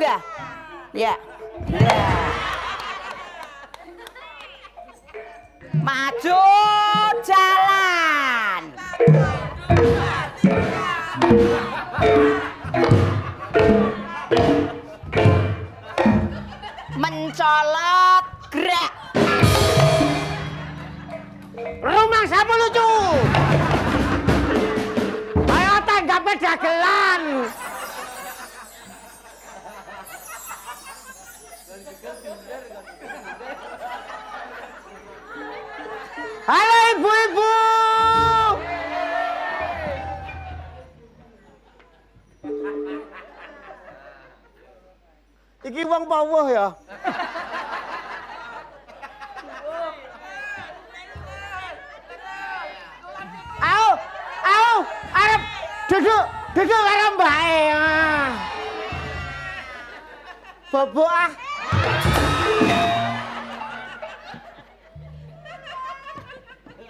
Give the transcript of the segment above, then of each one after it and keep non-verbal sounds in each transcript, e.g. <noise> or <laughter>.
nggak? Ya. ya. Maju jalan. Mencolot gerak. Rumah siapa lucu. Ayo tanggapnya dagelan. hãy lên vui vui iki wong pawuh ya Au, au, arep duduk, duduk karo mbae. Bobo ah.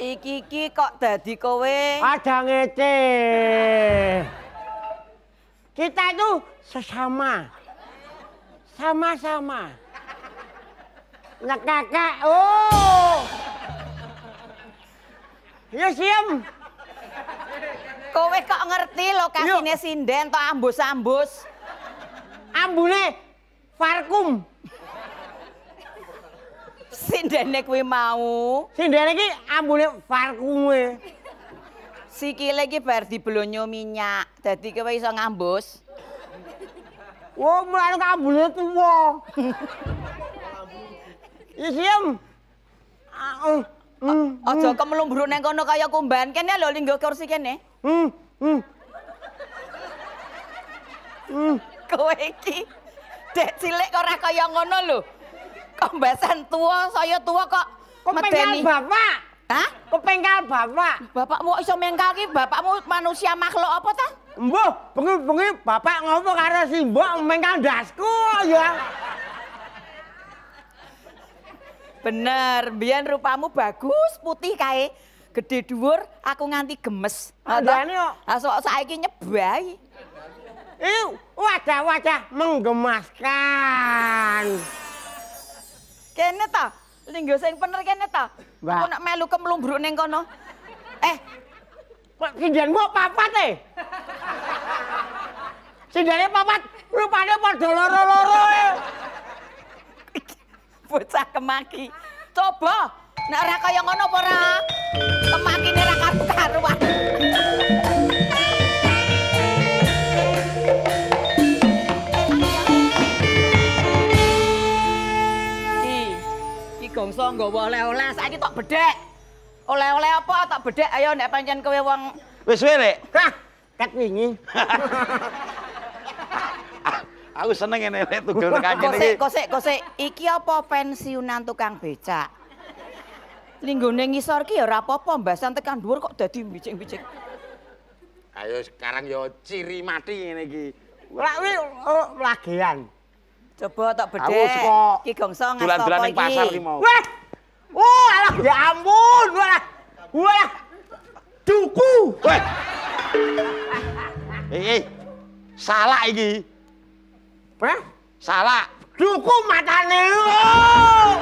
Iki iki kok dadi kowe? Ada ngece. Kita itu sesama. Sama-sama. Nek kakak, oh. Ya siam. Kowe kok ngerti lokasinya sinden atau ambus-ambus? Ambune vakum. sindene kuwi mau. Sindene iki ambune farkume. Sikile iki bar diblonyo minyak, dadi kowe iso ngambus. Wo, mulane kambune tuwa. Isiem. Hmm, hmm. Aja kemlumbruk nang kono kaya kumban. Kene lho linggo kursi kene. Hmm. Hmm. Hmm. Kowe iki dek cilik ora kaya ngono lho. Kok tua, saya tua kok. Kok medeni. bapak? Hah? Kok pengkal bapak? mau iso mengkal ki bapakmu manusia makhluk apa ta? Mbah, bengi-bengi bapak ngopo karo si mbok mengkal dasku ya. Bener, biyen rupamu bagus, putih kae. Gede dhuwur, aku nganti gemes. Andane ah, kok. Ah sok saiki nyebai. Iu, wajah-wajah menggemaskan. Kene ta? Ning yo sing bener kene ta? Aku nak melu kemlumbruk ning kono. Eh. Kok sindenmu papat e? Eh? Sindene papat, rupane padha loro-loro e. Bocah kemaki. Coba nek ora kaya ngono apa ora? Kemakine ra karu-karuan. nggak oleh-oleh saiki tak bedhek. Oleh-oleh apa tak bedhek ayo nek pancen kowe wong wis welek. Hah, ket wingi. <laughs> Aku seneng ngene lek tugel kangen iki. Kosek, kosek, iki apa pensiunan tukang becak? Linggone ngisor ki ya ora apa-apa, mbasan tekan dhuwur kok dadi bicik-bicik. Ayo sekarang ya ciri mati ngene iki. Lak wi oh, lagian. Coba tak bedhek. Aku suka. Ki gongso ngasih apa iki? Dulan-dulan pasar ki mau. Weh! Oh, alah ya ampun, walah. Walah. Duku. Weh. <laughs> Eh, eh. Salah iki. Hah? Salah. Duku matane. Oh.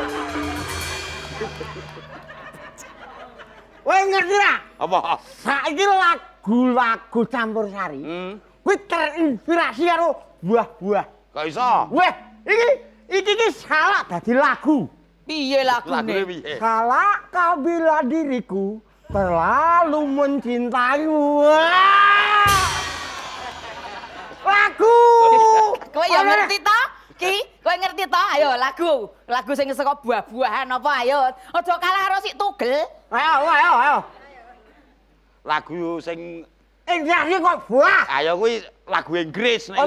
<laughs> Weh ngerti ra? Apa? Saiki lagu-lagu campur sari. Hmm. Kuwi terinspirasi karo buah-buah. Kok bisa. Weh, ini, ini ini salah dari lagu. Piye lakune? Kala kabila diriku terlalu mencintaimu. Lagu. <laughs> Kowe ya ngerti ta? Ki, kowe ngerti ta? Ayo lagu. Lagu sing saka buah-buahan apa ayo. Aja kalah karo sik tugel. Ayo, ayo, ayo. Lagu sing Inggris kok buah. Ayo kuwi lagu Inggris nek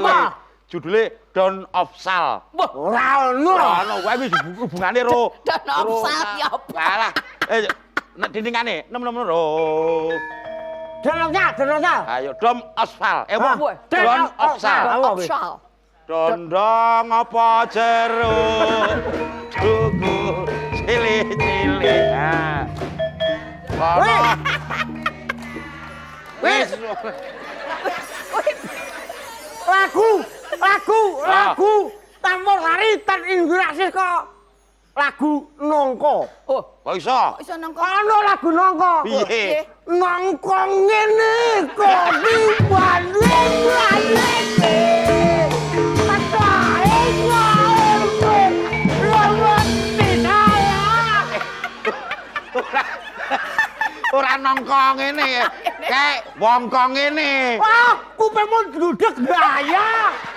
judule Don of Sal. Ora ono. Ora ono, kuwi hubungane ro. <laughs> Don of Sal ya apa? Eh nek dindingane nem-nem ro. Don of Sal, Don of Sal. Ayo Dom Osval. Eh ah, Don of Sal. Dondong apa jeruk duku cili cili, Ah. Wis. Wis. Lagu lagu ah. lagu tamu haritan inggrasis kok lagu nongko oh kok iso iso nongko ana lagu nongko piye oh, nongko ngene <laughs> <laughs> kok di Orang nongkong ini, kayak wongkong ini. Wah, kupemu duduk bayar.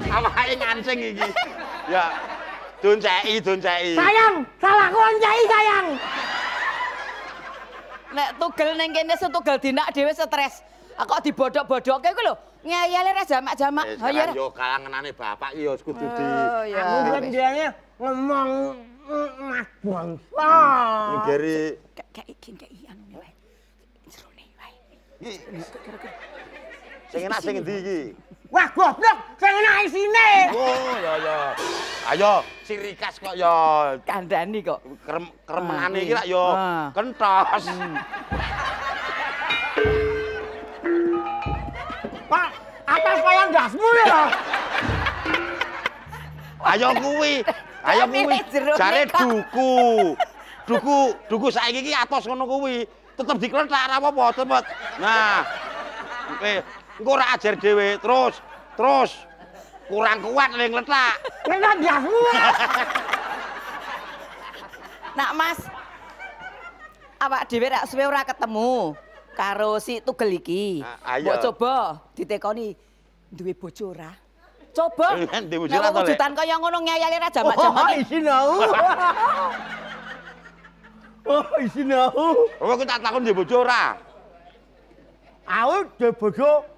Awake ngancing iki. Ya. Dun cei, Sayang, salah kon sayang. Nek tugel ning kene setugel dinak dhewe stres. Ah, kok dibodok-bodokke iku lho. Ngeyele ra jamak-jamak. Ha eh, oh, ya. Yo kalanganane bapak iki yo kudu oh, di. Aku kan diane ngomong Mas Bangsa. Ngeri. Kayak iki, kayak iki anu wae. Jerone wae. Sing enak sing endi iki? Wah, goblok, Saya enak isine. Oh, ya ya. Ayo, sirikas kok ya. Kandani kok. Kerem keremengane ah, iki lak ya iya. ah. kentos. Hmm. Pak, atas kaya gasmu ya. Ayo kuwi. Ayo kuwi. Jare duku. Duku, duku saiki iki atos ngono kuwi. Tetep dikletak apa-apa, cepet. Nah. Oke, engko ora ajar dhewe. Terus, terus kurang kuat ning letak. Tenan dia kuat. Nak Mas, awak dhewe rak suwe ora ketemu karo si tugel iki. Ah, ah, iya. Mbok coba ditekoni duwe bojo ora? Coba. Eh, duwe bojo ora to. Wujudan kaya ngono ngeyali ra jamak-jamak. Oh, isin oh, aku. Oh, isin aku. Oh, tak takon duwe bojo ora? Aku duwe bojo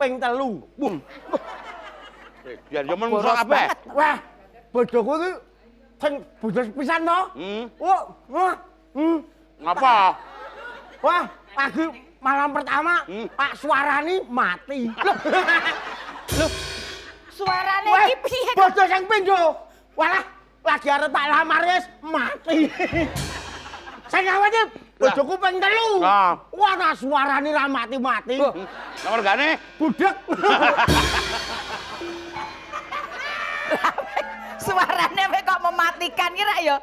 ping telu. Bum. Hmm. ya, yo menungso kabeh. Wah, bodohku iki sing bodos pisan to. Hmm. Oh, wah. Hmm. Ngapa? Wah, pagi malam pertama hmm. Pak Suarani mati. Loh. <laughs> Suarane iki piye? Bodoh sing ping yo. Walah, lagi arep tak lamar wis mati. <laughs> Sing awake bojoku ping telu. Heeh. Wah, ora nah, <laughs> suarane ra mati-mati. Nomor gane budek. Suarane kok mematikan ki rak ya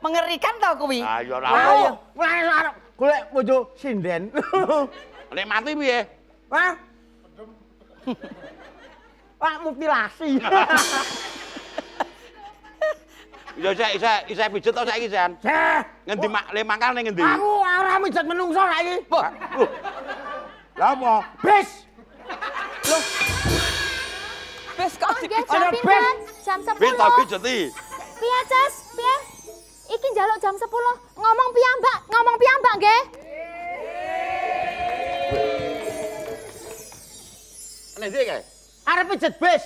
mengerikan tau kuwi. Ah ya ora. Ayo, arep ya, ya, golek bojo sinden. <laughs> Nek mati piye? Hah? <laughs> Wah, mutilasi. Ya saya saya saya pijet atau saya Jan. Seh. Ngendi mak le mangkal ngendi? Aku arah pijat menungso lagi Lah lama Bis. Loh. Bis kok oh, ana bis. Jam sepuluh Bis tapi jadi Piye, Jas? ikin Iki jam sepuluh Ngomong mbak. ngomong piyambak mbak Nek Nanti kae? Arep pijet bis.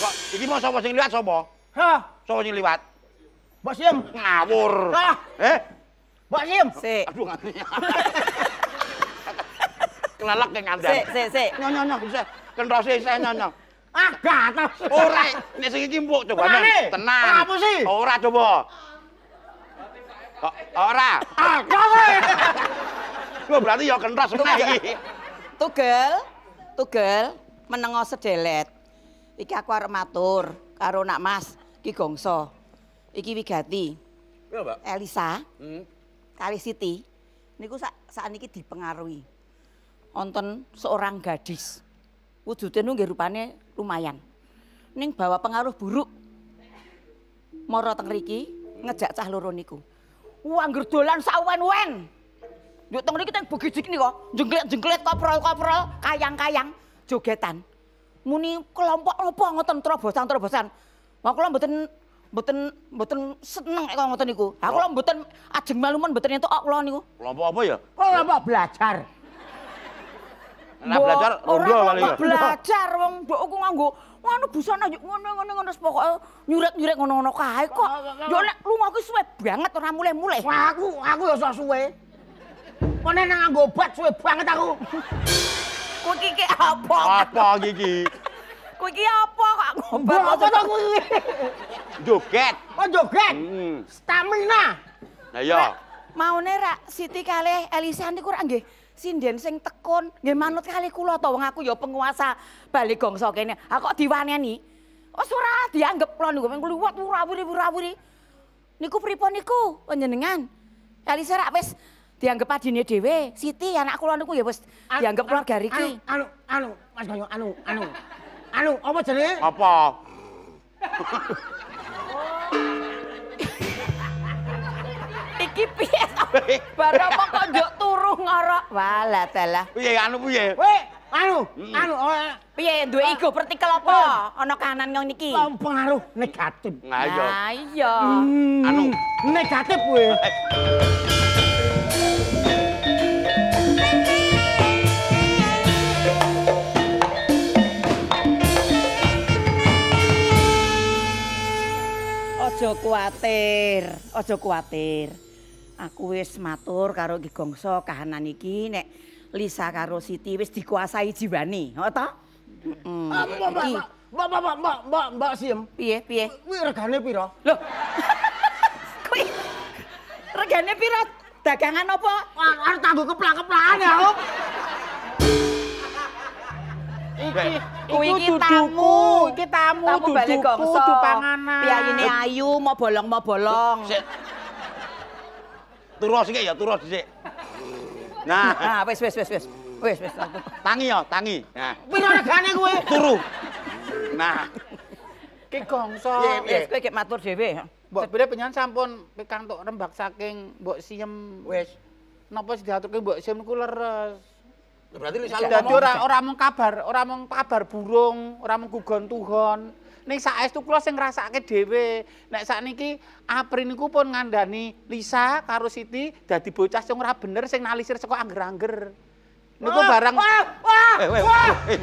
Kok ini mau sapa sing lihat sapa? Hah? Sopo sing liwat? Mbak Siem. Ngawur. Hah? Eh? Mbak Sim. Si. Aduh ngati. Kelalak yang si, si. sik, sik. Nyonya, nyonya, bisa. Kentrose saya nyonya. Ah, gatas. Ora, nek sing iki mbok coba tenang. Eh. Apa sih? Ora coba. Oh, ora. Ah, eh. kowe. berarti ya kentas meneh iki. Tugel, tugel menengo sedelet. Iki aku arep matur karo nak Mas iki Gongso, iki Wigati. Ya, Elisa. Hmm. Kali Siti. Niku sa saat ini dipengaruhi. Onton seorang gadis. Wujudnya nunggu rupanya lumayan. Ning bawa pengaruh buruk. Moro teng riki ngejak cah loro niku. Uang gerdolan sawen-wen. Yuk teng riki teng begitu nih kok. Jengklet-jengklet koprol-koprol, kayang-kayang, jogetan. Muni kelompok apa ngoten terobosan-terobosan aku kula mboten mboten mboten seneng kok ngoten niku. Ha kula mboten ajeng malumen mboten entuk kula niku. Kelompok apa ya? Kelompok belajar. Nah belajar londo kali ya. Belajar wong mbokku nganggo ngono busana yo ngono-ngono ngono pokoke nyurek-nyurek ngono-ngono kae kok. Yo nek lungaku suwe banget ora mulai-mulai. Wah aku aku yo sok suwe. mana nang nganggo obat suwe banget aku. Kowe iki apa? Apa iki? Kowe iki apa? ngobat. Apa dong kuwi? Joget. Oh joget. Hmm. Stamina. Nah iya. Maune rak Siti kalih Elisa niku rak nggih sinden sing tekun nggih manut kali kula to wong aku ya penguasa bali gongso kene. aku kok diwaneni? Oh ora dianggep kula niku liwat buru wurawiri Niku pripun niku panjenengan? Elisa rak wis dianggap adine dhewe. Siti anak kula niku ya wis anu, dianggap anu, keluarga riki. Anu anu anu Mas anu anu anu apa jenenge? Apa? <laughs> Iki piye to? <laughs> kok njok turu ngorok? Walah dalah. Piye anu piye? Weh, anu, anu. Oh, eh. Piye duwe ego partikel apa? Ana kanan ngono iki. Pengaruh negatif. Nah iya. Nah, iya. Hmm, anu negatif kuwe. Eh. Aja oh aja kuatir. Aku wis matur karo Ki Gongso kahanan iki nek Lisa karo Siti wis dikuasai jiwani, ngono oh ta? Heeh. Ah, mbak, mbak, mbak, mbak, mbak, mbak, Siem. Piye, piye? Kuwi regane pira? Lho. <laughs> Kuwi regane pira? Dagangan apa? Arep tanggo keplak-keplakan ya, Om iki kuwi tamu, iki tamu, tamu balik gongso. Kudu panganan. Piyayine ayu mau bolong mau bolong. Turus Turu ya, turus sih. Nah, nah <laughs> wes wes wes, wes. Wis wis. Tangi ya, tangi. Nah. Piro regane kowe? Turu. Nah. Ki gongso. Wis kowe ki matur dhewe. Ya. Mbok bile penyen sampun pikantuk rembak saking Mbok Siem wis. Napa diatur ke Mbok Siem niku leres. Berarti lisa lu Dadi ora ora mung kabar, ora mung kabar burung, ora mung gugon Tuhan. Ning saestu kula sing ngrasakake dhewe. Nek sakniki Apri niku pun ngandani Lisa karo Siti dadi bocah sing ora bener sing nalisir saka angger-angger. Niku barang Wah, wah, eh, weh, wah. Eh,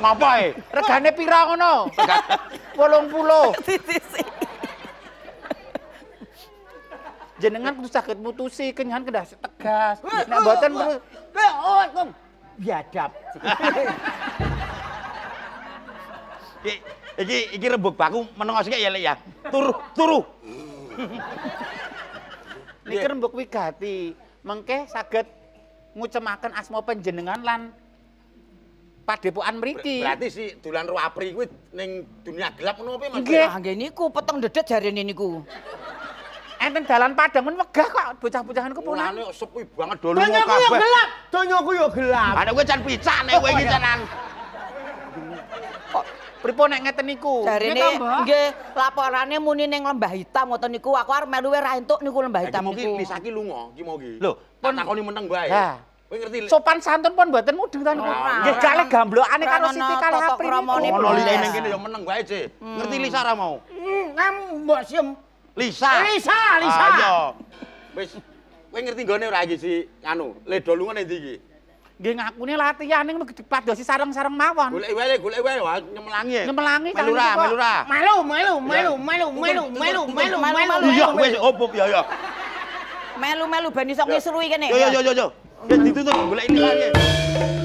ngapa e? Regane pira ngono? 80. <laughs> jenengan kudu sakit mutusi kenyahan kedah tegas nek mboten terus biadab. iki iki iki pak baku menengah sik ya Lek ya. Turu turu. Niki iya. rembug wigati, mengke saged ngucemakan asma penjenengan lan padepokan mriki. Berarti si dolan ro apri kuwi ning dunia gelap ngono apa Mas? Nggih, ah, nggih niku peteng dedet jarene niku. Enten dalan Padang men megah kok bocah-bocahan kepunan. Mulane sepi banget dulu kabeh. Donyoku yo gelap, donyoku yo gelap. Ana kowe jan picak nek kowe iki tenan. Ya? Kok pripun nek ngeten niku? Jarene iya nggih laporane muni ning Lembah Hitam ngoten niku aku arep melu ra entuk niku Lembah Hitam niku. Iki Lisa ki lunga iki mau ki. Lho, pun takoni meneng bae. Kowe ngerti? Sopan santun pon mboten mudeng ta niku. Ah, nggih gale iya. gamblokane karo Siti kali Apri. Ono liyane kene yo meneng wae, Ce. Ngerti Lisa ra mau? Hmm, Ngam mbok siem Lisa. Lisa, Lisa. Ah, iya. Wis kowe ngerti nggone ora iki si anu, ledo lunga ndi iki? Nggih ngakune latihan ning dipadosi sareng-sareng mawon. Golek wae, golek wae nyemelangi. E. Nyemelangi kan. Melura, melura. Melu, melu, iya. melu, melu, melu, melu, melu, melu. Yo iya, wis opo ya ya. Melu-melu ben iso ngisrui kene. Yo yo yo yo. Wis dituntut golek iki lagi.